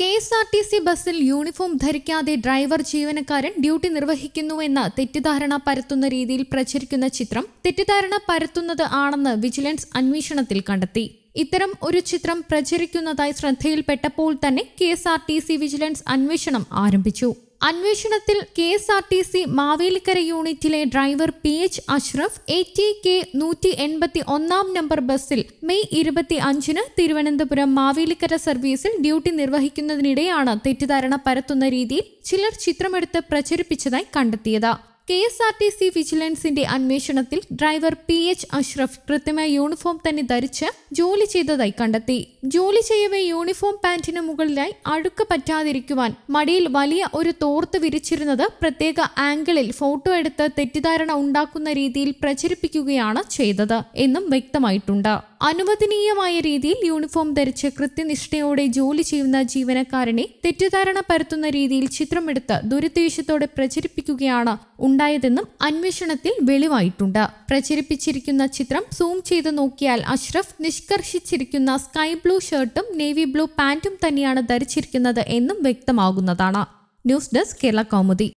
K S R T C ബസ്സിൽ uniform ധരിക്കാതെ driver ജീവനക്കാരൻ ഡ്യൂട്ടി നിർവഹിക്കുന്നുവെന്ന തെറ്റിദ്ധാരണ പരത്തുന്ന രീതിയിൽ പ്രചരിക്കുന്ന ചിത്രം തെറ്റിദ്ധാരണ പരത്തുന്നത് ആണെന്ന് വിജിലൻസ് അന്വേഷണത്തിൽ കണ്ടെത്തി ഇത്തരം ഒരു ചിത്രം പ്രചരിക്കുന്നതായി ശ്രദ്ധയിൽപ്പെട്ടപ്പോൾ തന്നെ K S R T C vigilance അന്വേഷണം ആരംഭിച്ചു അന്വേഷണത്തിൽ K S R T C Mavelikkara യൂണിറ്റിലെ driver P H Ashraf A T K നൂറ്റി എൺപത്തി ഒന്നാം നമ്പർ ബസ്സിൽ മെയ് ഇരുപത്തി അഞ്ചിന് തിരുവനന്തപുരം മാവേലിക്കര സർവീസിൽ ഡ്യൂട്ടി നിർവഹിക്കുന്നതിനിടെയാണ് തെറ്റിദ്ധാരണ പരത്തുന്ന രീതിയിൽ ചിലർ ചിത്രമെടുത്ത് പ്രചരിപ്പിച്ചതായി കണ്ടെത്തിയത് K S R T C വിജിലൻസിന്റെ അന്വേഷണത്തിൽ ഡ്രൈവർ പി എച്ച് അഷ്റഫ് കൃത്യമായ യൂണിഫോം തന്നെ ധരിച്ച് ജോലി ചെയ്തതായി കണ്ടെത്തി ജോലി ചെയ്യവേ യൂണിഫോം പാന്റിന് മുകളിലായി അഴുക്ക് പറ്റാതിരിക്കുവാൻ മടിയിൽ വലിയ ഒരു തോർത്ത് വിരിച്ചിരുന്നത് പ്രത്യേക ആംഗിളിൽ ഫോട്ടോ എടുത്ത് തെറ്റിദ്ധാരണ ഉണ്ടാക്കുന്ന രീതിയിൽ പ്രചരിപ്പിക്കുകയാണ് ചെയ്തത് എന്നും വ്യക്തമായിട്ടുണ്ട് അനുവദനീയമായ രീതിയിൽ യൂണിഫോം ധരിച്ച് കൃത്യനിഷ്ഠയോടെ ജോലി ചെയ്യുന്ന ജീവനക്കാരനെ തെറ്റിദ്ധാരണ പരത്തുന്ന രീതിയിൽ ചിത്രമെടുത്ത് ദുരുദ്ദേശത്തോടെ പ്രചരിപ്പിക്കുകയാണ് ഉണ്ടായതെന്നും അന്വേഷണത്തിൽ വെളിവായിട്ടുണ്ട് പ്രചരിപ്പിച്ചിരിക്കുന്ന ചിത്രം സൂം ചെയ്ത് നോക്കിയാൽ അഷ്റഫ് നിഷ്കർഷിച്ചിരിക്കുന്ന സ്കൈ ബ്ലൂ ഷർട്ടും നേവി ബ്ലൂ പാന്റും തന്നെയാണ് ധരിച്ചിരിക്കുന്നത് എന്നും വ്യക്തമാകുന്നതാണ് ന്യൂസ് ഡെസ്ക് കേരള കൗമുദി